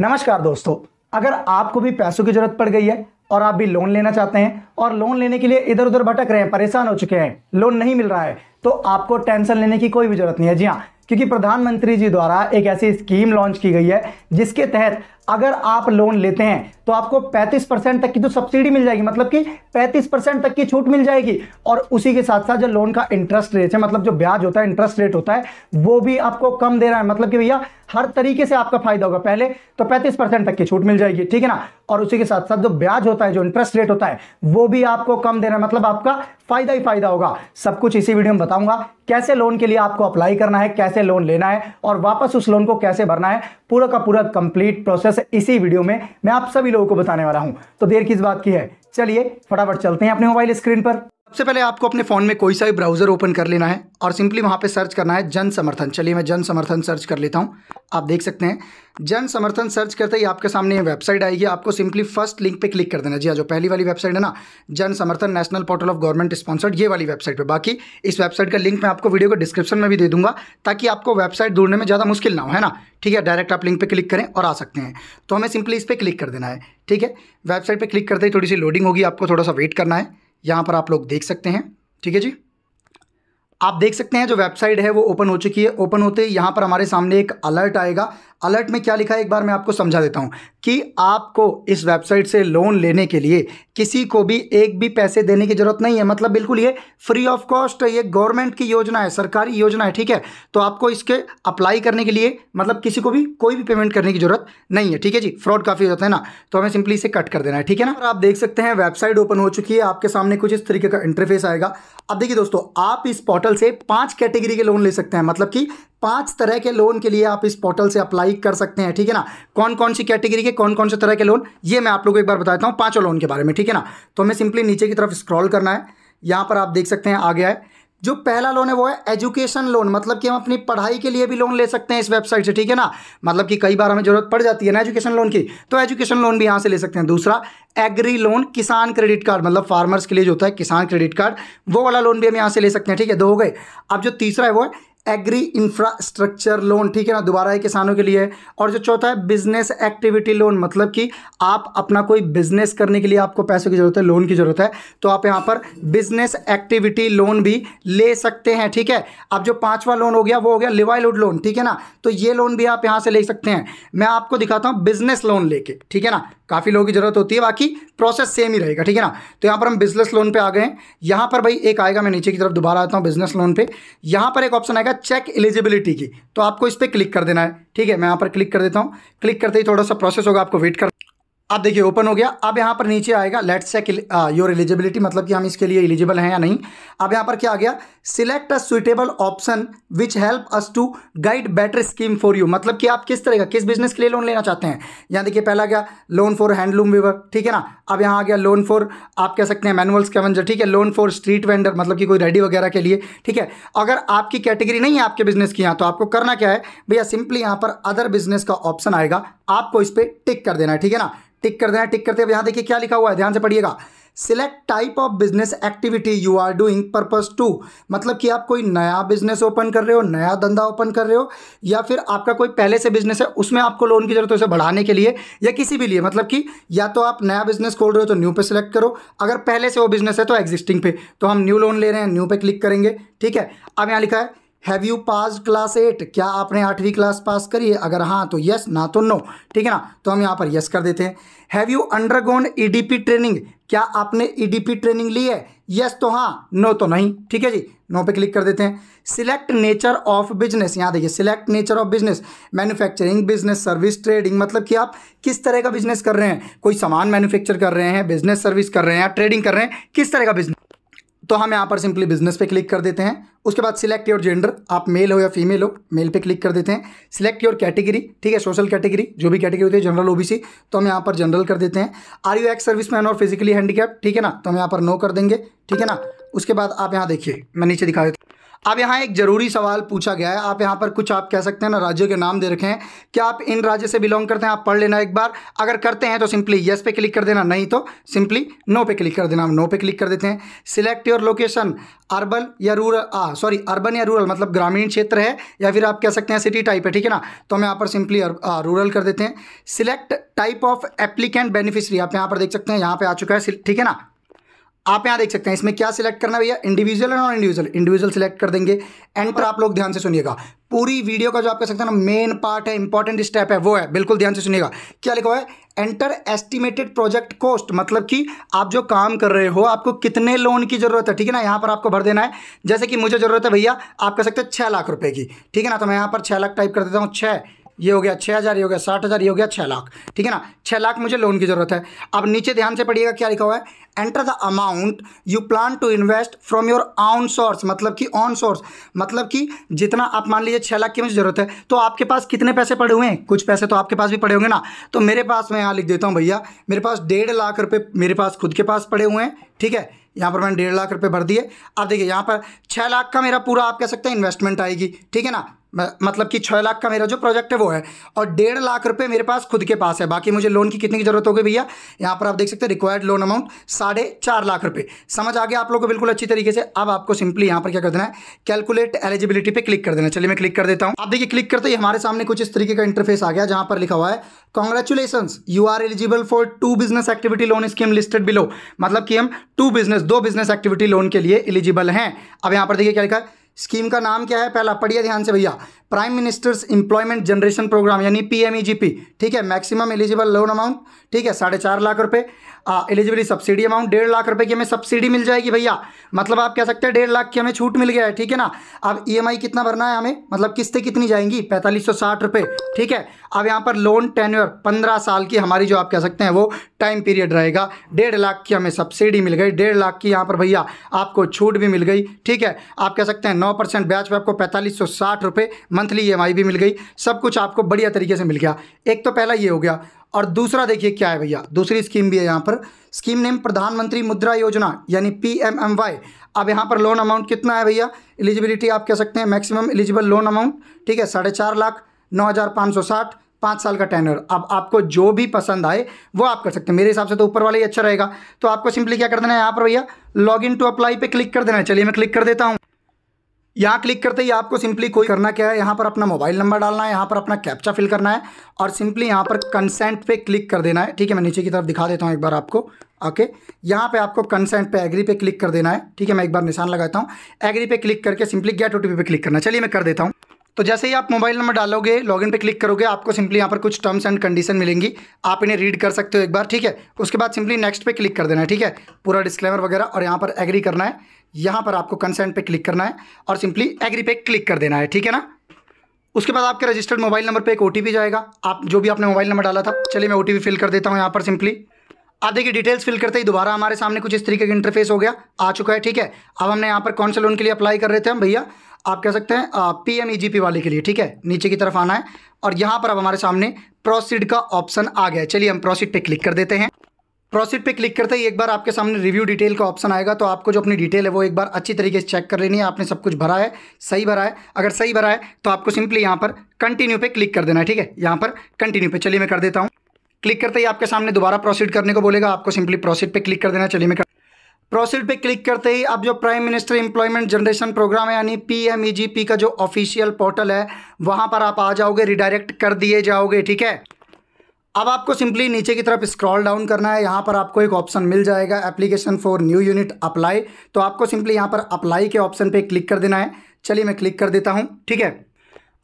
नमस्कार दोस्तों अगर आपको भी पैसों की जरूरत पड़ गई है और आप भी लोन लेना चाहते हैं और लोन लेने के लिए इधर उधर भटक रहे हैं परेशान हो चुके हैं लोन नहीं मिल रहा है तो आपको टेंशन लेने की कोई भी जरूरत नहीं है जी हाँ क्योंकि प्रधानमंत्री जी द्वारा एक ऐसी स्कीम लॉन्च की गई है जिसके तहत अगर आप लोन लेते हैं तो आपको 35 परसेंट तक की तो सब्सिडी मिल जाएगी मतलब कि 35 परसेंट तक की छूट मिल जाएगी और उसी के साथ साथ जो लोन का इंटरेस्ट रेट है मतलब जो ब्याज होता है इंटरेस्ट रेट होता है वो भी आपको कम दे रहा है मतलब कि भैया हर तरीके से आपका फायदा होगा पहले तो 35 परसेंट तक की छूट मिल जाएगी ठीक है ना और उसी के साथ साथ जो ब्याज होता है जो इंटरेस्ट रेट होता है वो भी आपको कम देना है मतलब आपका फायदा ही फायदा होगा सब कुछ इसी वीडियो में बताऊंगा कैसे लोन के लिए आपको अप्लाई करना है कैसे लोन लेना है और वापस उस लोन को कैसे भरना है पूरा का पूरा कंप्लीट प्रोसेस से इसी वीडियो में मैं आप सभी लोगों को बताने वाला हूं तो देर किस बात की है चलिए फटाफट चलते हैं अपने मोबाइल स्क्रीन पर सबसे पहले आपको अपने फ़ोन में कोई सा भी ब्राउज़र ओपन कर लेना है और सिंपली वहां पे सर्च करना है जन समर्थन चलिए मैं जन समर्थन सर्च कर लेता हूं आप देख सकते हैं जन समर्थन सर्च करते ही आपके सामने वेबसाइट आएगी आपको सिंपली फर्स्ट लिंक पे क्लिक कर देना जी हाँ जो पहली वाली वेबसाइट है ना Jan Samarth national portal of government sponsored ये वाली वेबसाइट पर बाकी इस वेबसाइट का लिंक मैं आपको वीडियो को डिस्क्रिप्शन में भी दे दूंगा ताकि आपको वेबसाइट ढूंढने में ज़्यादा मुश्किल ना हो है ना ठीक है डायरेक्ट आप लिंक पर क्लिक करें और आ सकते हैं तो हमें सिंपली इस पर क्लिक कर देना है ठीक है वेबसाइट पर क्लिक करते ही थोड़ी सी लोडिंग होगी आपको थोड़ा सा वेट करना है यहाँ पर आप लोग देख सकते हैं ठीक है जी आप देख सकते हैं जो वेबसाइट है वो ओपन हो चुकी है ओपन होते ही यहाँ पर हमारे सामने एक अलर्ट आएगा अलर्ट में क्या लिखा है एक बार मैं आपको समझा देता हूँ कि आपको इस वेबसाइट से लोन लेने के लिए किसी को भी एक भी पैसे देने की ज़रूरत नहीं है मतलब बिल्कुल ये फ्री ऑफ कॉस्ट है ये गवर्नमेंट की योजना है सरकारी योजना है ठीक है तो आपको इसके अप्लाई करने के लिए मतलब किसी को भी कोई भी पेमेंट करने की ज़रूरत नहीं है ठीक है जी फ्रॉड काफ़ी होता है ना तो हमें सिंपली इसे कट कर देना है ठीक है ना और आप देख सकते हैं वेबसाइट ओपन हो चुकी है आपके सामने कुछ इस तरीके का इंटरफेस आएगा अब देखिए दोस्तों आप इस पोर्टल से पाँच कैटेगरी के लोन ले सकते हैं मतलब कि पांच तरह के लोन के लिए आप इस पोर्टल से अप्लाई कर सकते हैं ठीक है ना कौन कौन सी कैटेगरी के कौन कौन से तरह के लोन ये मैं आप लोग को एक बार बताता हूँ पांचों लोन के बारे में ठीक है ना तो हमें सिंपली नीचे की तरफ स्क्रॉल करना है यहाँ पर आप देख सकते हैं आ गया है जो पहला लोन है वो है एजुकेशन लोन मतलब कि हम अपनी पढ़ाई के लिए भी लोन ले सकते हैं इस वेबसाइट से ठीक है ना मतलब कि कई बार हमें ज़रूरत पड़ जाती है ना एजुकेशन लोन की तो एजुकेशन लोन भी यहाँ से ले सकते हैं दूसरा agri loan Kisan credit card मतलब फार्मर्स के लिए जो होता है किसान क्रेडिट कार्ड वो वाला लोन भी हम यहाँ से ले सकते हैं ठीक है दो हो गए अब जो तीसरा है वो है एग्री इंफ्रास्ट्रक्चर लोन ठीक है ना दोबारा है किसानों के लिए और जो चौथा है बिजनेस एक्टिविटी लोन मतलब कि आप अपना कोई बिजनेस करने के लिए आपको पैसों की ज़रूरत है लोन की ज़रूरत है तो आप यहाँ पर बिजनेस एक्टिविटी लोन भी ले सकते हैं ठीक है अब जो पांचवा लोन हो गया वो हो गया लिवाइलुड लोन ठीक है ना तो ये लोन भी आप यहाँ से ले सकते हैं मैं आपको दिखाता हूँ बिजनेस लोन लेके ठीक है ना काफ़ी लोगों की ज़रूरत होती है बाकी प्रोसेस सेम ही रहेगा ठीक है ना तो यहाँ पर हम बिजनेस लोन पर आ गए हैं यहाँ पर भाई एक आएगा मैं नीचे की तरफ दोबारा आता हूँ बिजनेस लोन पे यहाँ पर एक ऑप्शन आएगा चेक एलिजिबिलिटी की तो आपको इस पर क्लिक कर देना है ठीक है मैं यहाँ पर क्लिक कर देता हूँ क्लिक करते ही थोड़ा सा प्रोसेस होगा आपको वेट कर अब देखिए ओपन हो गया अब यहाँ पर नीचे आएगा लेट्स चेक योर एलिजिबिलिटी मतलब कि हम इसके लिए एलिजिबल हैं या नहीं अब यहाँ पर क्या आ गया select a suitable option which help us to guide better scheme for you मतलब कि आप किस तरह का किस बिजनेस के लिए लोन लेना चाहते हैं यहाँ देखिए पहला गया लोन फॉर हैंडलूम वीवर ठीक है ना अब यहाँ आ गया लोन फॉर आप कह सकते हैं मैनुअल स्कैवेंजर ठीक है लोन फॉर स्ट्रीट वेंडर मतलब कि कोई रेडी वगैरह के लिए ठीक है अगर आपकी कैटेगरी नहीं है आपके बिजनेस की यहाँ तो आपको करना क्या है भैया सिंपली यहाँ पर अदर बिजनेस का ऑप्शन आएगा आपको इस पर टिक कर देना है ठीक है ना टिक कर देना है टिक करते हुए यहाँ देखिए क्या लिखा हुआ है ध्यान से पढ़िएगा select type of business activity you are doing purpose to मतलब कि आप कोई नया बिजनेस ओपन कर रहे हो नया धंधा ओपन कर रहे हो या फिर आपका कोई पहले से बिजनेस है उसमें आपको लोन की जरूरत है उसे बढ़ाने के लिए या किसी भी लिए मतलब कि या तो आप नया बिजनेस खोल रहे हो तो न्यू पे सिलेक्ट करो अगर पहले से वो बिजनेस है तो एग्जिस्टिंग पे तो हम न्यू लोन ले रहे हैं न्यू पे क्लिक करेंगे ठीक है अब यहाँ लिखा है have you pass class eight क्या आपने आठवीं क्लास पास करी है अगर हाँ तो यस ना तो नो ठीक है ना तो हम यहाँ पर यस कर देते हैं have you undergone EDP training क्या आपने ईडीपी e ट्रेनिंग ली है यस तो हाँ नो तो नहीं ठीक है जी नो पे क्लिक कर देते हैं सिलेक्ट नेचर ऑफ बिजनेस यहाँ देखिए select nature of business manufacturing business service trading मतलब कि आप किस तरह का बिजनेस कर रहे हैं कोई सामान मैन्युफैक्चर कर रहे हैं बिजनेस सर्विस कर रहे हैं या ट्रेडिंग कर रहे हैं किस तरह का बिजनेस तो हम यहाँ पर सिंपली बिजनेस पे क्लिक कर देते हैं उसके बाद सिलेक्ट योर जेंडर आप मेल हो या फीमेल हो मेल पे क्लिक कर देते हैं सिलेक्ट योर कैटेगरी ठीक है सोशल कैटेगरी जो भी कैटेगरी होती है जनरल ओबीसी तो हम यहाँ पर जनरल कर देते हैं are you ex service man और फिजिकली हैंडीकैप ठीक है ना तो हम यहाँ पर नो कर देंगे ठीक है ना उसके बाद आप यहाँ देखिए मैं नीचे दिखा देता हूँ अब यहाँ एक जरूरी सवाल पूछा गया है आप यहाँ पर कुछ आप कह सकते हैं ना राज्यों के नाम दे रखे हैं क्या आप इन राज्य से बिलोंग करते हैं आप पढ़ लेना एक बार अगर करते हैं तो सिंपली येस पे क्लिक कर देना नहीं तो सिंपली नो पे क्लिक कर देना हम नो पे क्लिक कर देते हैं सिलेक्ट योर लोकेशन अर्बन या रूरल सॉरी अर्बन या रूरल मतलब ग्रामीण क्षेत्र है या फिर आप कह सकते हैं सिटी टाइप है ठीक है ना तो हम यहाँ पर सिंपली रूरल uh, uh, कर देते हैं select type of applicant beneficiary आप यहाँ पर देख सकते हैं यहाँ पर आ चुका है ठीक है ना आप यहाँ देख सकते हैं इसमें क्या सिलेक्ट करना भैया इंडिविजुअल और नॉन इंडिविजुअल इंडिविजुअल सिलेक्ट कर देंगे एंड पर आप लोग ध्यान से सुनिएगा पूरी वीडियो का जो आप कह सकते हैं ना मेन पार्ट है इंपॉर्टेंट स्टेप है वो है बिल्कुल ध्यान से सुनिएगा क्या लिखा हुआ है एंटर एस्टिमेटेड प्रोजेक्ट कॉस्ट मतलब कि आप जो काम कर रहे हो आपको कितने लोन की जरूरत है ठीक है ना यहाँ पर आपको भर देना है जैसे कि मुझे जरूरत है भैया आप कह सकते हैं छः लाख रुपये की ठीक है ना तो मैं यहाँ पर छः लाख टाइप कर देता हूँ छः ये हो गया छः हज़ार ये हो गया साठ हज़ार ये हो गया छः लाख ठीक है ना छः लाख मुझे लोन की ज़रूरत है अब नीचे ध्यान से पढ़िएगा क्या लिखा हुआ है enter the amount you plan to invest from your own source मतलब कि ऑन सोर्स मतलब कि जितना आप मान लीजिए छः लाख की मुझे ज़रूरत है तो आपके पास कितने पैसे पड़े हुए हैं कुछ पैसे तो आपके पास भी पड़े होंगे ना तो मेरे पास मैं यहाँ लिख देता हूँ भैया मेरे पास डेढ़ लाख रुपये मेरे पास खुद के पास पड़े हुए हैं ठीक है यहाँ पर मैंने डेढ़ लाख रुपये भर दिए अब देखिए यहाँ पर छः लाख का मेरा पूरा आप कह सकते हैं इन्वेस्टमेंट आएगी ठीक है ना मतलब कि छः लाख का मेरा जो प्रोजेक्ट है वो है और डेढ़ लाख रुपए मेरे पास खुद के पास है बाकी मुझे लोन की कितनी की जरूरत होगी भैया यहाँ पर आप देख सकते हैं रिक्वायर्ड लोन अमाउंट साढ़े चार लाख रुपए समझ आ गया आप लोगों को बिल्कुल अच्छी तरीके से अब आपको सिंपली यहाँ पर क्या कर देना है कैलकुलेट एलिजिबिलिटी पे क्लिक कर देना चलिए मैं क्लिक कर देता हूँ आप देखिए क्लिक करते ही हमारे सामने कुछ इस तरीके का इंटरफेस आ गया जहाँ पर लिखा हुआ है congratulation you are eligible for two business activity loan scheme listed below मतलब कि हम टू बिजनेस दो बिजनेस एक्टिविटी लोन के लिए एलिजिबल हैं अब यहाँ पर देखिए क्या लिखा है स्कीम का नाम क्या है पहला पढ़िए ध्यान से भैया prime ministers employment generation programme यानी पीएमईजीपी e ठीक है मैक्सिमम एलिजिबल लोन अमाउंट ठीक है साढ़े चार लाख रुपए एलिजिबली सब्सिडी अमाउंट डेढ़ लाख रुपए की हमें सब्सिडी मिल जाएगी भैया मतलब आप कह सकते हैं डेढ़ लाख की हमें छूट मिल गया है ठीक है ना अब ई e कितना भरना है हमें मतलब किस्तें कितनी जाएंगी पैंतालीस सौ साठ ठीक है अब यहाँ पर लोन टेन्यर पंद्रह साल की हमारी जो आप कह सकते हैं वो टाइम पीरियड रहेगा डेढ़ लाख की हमें सब्सिडी मिल गई डेढ़ लाख की यहाँ पर भैया आपको छूट भी मिल गई ठीक है आप कह सकते हैं नौ परसेंट ब्याज पे आपको पैंतालीस सौ साठ रुपये मंथली ई e भी मिल गई सब कुछ आपको बढ़िया तरीके से मिल गया एक तो पहला ये हो गया और दूसरा देखिए क्या है भैया दूसरी स्कीम भी है यहाँ पर स्कीम नेम प्रधानमंत्री मुद्रा योजना यानी पी एम एम वाई अब यहाँ पर लोन अमाउंट कितना है भैया एलिजिबिलिटी आप कह सकते हैं मैक्सिमम एलिजिबल लोन अमाउंट ठीक है साढ़े चार लाख नौ हज़ार पाँच सौ साठ पाँच साल का टेनर अब आपको जो भी पसंद आए वो आप कर सकते हैं मेरे हिसाब से तो ऊपर वाला ही अच्छा रहेगा तो आपको सिंपली क्या कर देना है यहाँ पर भैया लॉग इन टू अप्लाई पर क्लिक कर देना है चलिए मैं क्लिक कर देता हूँ यहाँ क्लिक करते ही आपको सिंपली कोई करना क्या है यहाँ पर अपना मोबाइल नंबर डालना है यहाँ पर अपना कैप्चा फिल करना है और सिंपली यहाँ पर कंसेंट पे क्लिक कर देना है ठीक है मैं नीचे की तरफ दिखा देता हूँ एक बार आपको ओके यहाँ पे आपको कंसेंट पे एग्री पे क्लिक कर देना है ठीक है मैं एक बार निशान लगाता हूँ एग्री पे क्लिक करके सिंपली गेट ओ पे क्लिक करना चलिए मैं कर देता हूँ तो जैसे ही आप मोबाइल नंबर डालोगे लॉगिन पे क्लिक करोगे आपको सिंपली यहाँ पर कुछ टर्म्स एंड कंडीशन मिलेंगी आप इन्हें रीड कर सकते हो एक बार ठीक है उसके बाद सिंपली नेक्स्ट पे क्लिक कर देना है ठीक है पूरा डिस्क्लेमर वगैरह और यहाँ पर एग्री करना है यहां पर आपको कंसेंट पे क्लिक करना है और सिंपली एग्री पे क्लिक कर देना है ठीक है ना उसके बाद आपके रजिस्टर्ड मोबाइल नंबर पे एक ओ जाएगा आप जो भी आपने मोबाइल नंबर डाला था चलिए मैं ओ फिल कर देता हूँ यहाँ पर सिंपली आप देखिए डिटेल्स फिल करते ही दोबारा हमारे सामने कुछ इस तरीके का इंटरफेस हो गया आ चुका है ठीक है अब हमने यहाँ पर कौन से लोन के लिए अप्लाई कर रहे थे हम भैया आप कह सकते हैं P M E G P वाले के लिए ठीक है नीचे की तरफ आना है और यहाँ पर अब हमारे सामने प्रोसीड का ऑप्शन आ गया है चलिए हम प्रोसीड पे क्लिक कर देते हैं प्रोसीड पे क्लिक करते ही एक बार आपके सामने रिव्यू डिटेल का ऑप्शन आएगा तो आपको जो अपनी डिटेल है वो एक बार अच्छी तरीके से चेक कर लेनी है आपने सब कुछ भरा है सही भरा है अगर सही भरा है तो आपको सिंपली यहाँ पर कंटिन्यू पे क्लिक कर देना है ठीक है यहाँ पर कंटिन्यू पे चलिए मैं कर देता हूँ क्लिक करते ही आपके सामने दोबारा प्रोसीड करने को बोलेगा आपको सिंपली प्रोसीड पर क्लिक कर देना चलिए मैं कर प्रोसीड पे क्लिक करते ही अब जो prime minister employment generation programme है यानी पी e का जो ऑफिशियल पोर्टल है वहाँ पर आप आ जाओगे रिडायरेक्ट कर दिए जाओगे ठीक है अब आपको सिंपली नीचे की तरफ स्क्रॉल डाउन करना है यहाँ पर आपको एक ऑप्शन मिल जाएगा application for new unit apply तो आपको सिंपली यहाँ पर अप्लाई के ऑप्शन पे क्लिक कर देना है चलिए मैं क्लिक कर देता हूँ ठीक है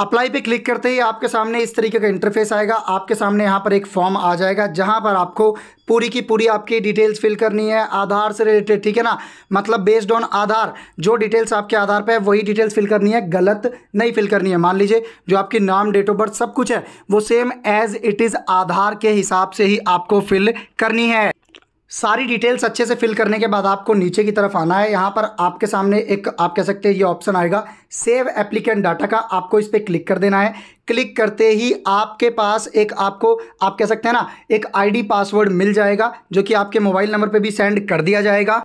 अप्लाई पे क्लिक करते ही आपके सामने इस तरीके का इंटरफेस आएगा आपके सामने यहाँ पर एक फॉर्म आ जाएगा जहाँ पर आपको पूरी की पूरी आपकी डिटेल्स फिल करनी है आधार से रिलेटेड ठीक है ना मतलब बेस्ड ऑन आधार जो डिटेल्स आपके आधार पर है वही डिटेल्स फिल करनी है गलत नहीं फिल करनी है मान लीजिए जो आपकी नाम डेट ऑफ बर्थ सब कुछ है वो same as it is Aadhaar के हिसाब से ही आपको फिल करनी है सारी डिटेल्स अच्छे से फिल करने के बाद आपको नीचे की तरफ आना है यहाँ पर आपके सामने एक आप कह सकते हैं ये ऑप्शन आएगा सेव एप्लीकेंट डाटा का आपको इस पर क्लिक कर देना है क्लिक करते ही आपके पास एक आपको आप कह सकते हैं ना एक आईडी पासवर्ड मिल जाएगा जो कि आपके मोबाइल नंबर पे भी सेंड कर दिया जाएगा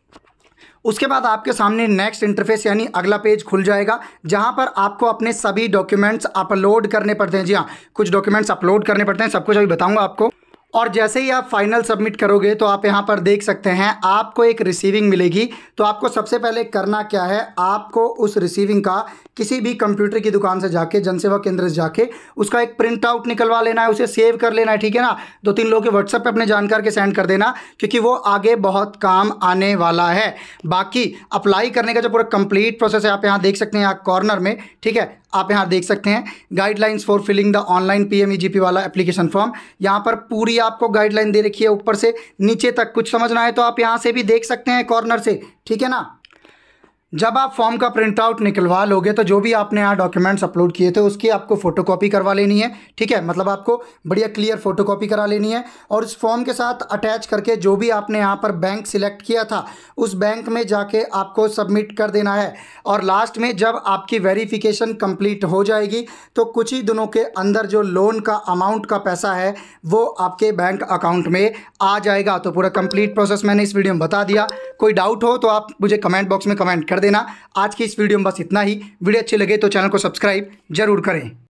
उसके बाद आपके सामने नेक्स्ट इंटरफेस यानी अगला पेज खुल जाएगा जहां पर आपको अपने सभी डॉक्यूमेंट्स अपलोड करने पड़ते हैं जी हाँ कुछ डॉक्यूमेंट्स अपलोड करने पड़ते हैं सब कुछ अभी बताऊंगा आपको और जैसे ही आप फाइनल सबमिट करोगे तो आप यहाँ पर देख सकते हैं आपको एक रिसीविंग मिलेगी तो आपको सबसे पहले करना क्या है आपको उस रिसीविंग का किसी भी कंप्यूटर की दुकान से जाके जनसेवा केंद्र से जाके उसका एक प्रिंट आउट निकलवा लेना है उसे सेव कर लेना है ठीक है ना दो तीन लोग के व्हाट्सएप पर अपने जानकार के सेंड कर देना क्योंकि वो आगे बहुत काम आने वाला है बाकी अप्लाई करने का जो पूरा कंप्लीट प्रोसेस है आप यहाँ देख सकते हैं यहाँ कॉर्नर में ठीक है आप यहाँ देख सकते हैं guidelines for filling the online P वाला एप्लीकेशन फॉर्म यहाँ पर पूरी आपको गाइडलाइन दे रखी है ऊपर से नीचे तक कुछ समझना है तो आप यहाँ से भी देख सकते हैं कॉर्नर से ठीक है ना जब आप फॉर्म का प्रिंट आउट निकलवा लोगे तो जो भी आपने यहाँ डॉक्यूमेंट्स अपलोड किए थे उसकी आपको फोटोकॉपी करवा लेनी है ठीक है मतलब आपको बढ़िया क्लियर फोटोकॉपी करा लेनी है और उस फॉर्म के साथ अटैच करके जो भी आपने यहाँ पर बैंक सिलेक्ट किया था उस बैंक में जाके आपको सबमिट कर देना है और लास्ट में जब आपकी वेरीफिकेशन कम्प्लीट हो जाएगी तो कुछ ही दिनों के अंदर जो लोन का अमाउंट का पैसा है वो आपके बैंक अकाउंट में आ जाएगा तो पूरा कम्प्लीट प्रोसेस मैंने इस वीडियो में बता दिया कोई डाउट हो तो आप मुझे कमेंट बॉक्स में कमेंट कर देना आज की इस वीडियो में बस इतना ही वीडियो अच्छी लगे तो चैनल को सब्सक्राइब जरूर करें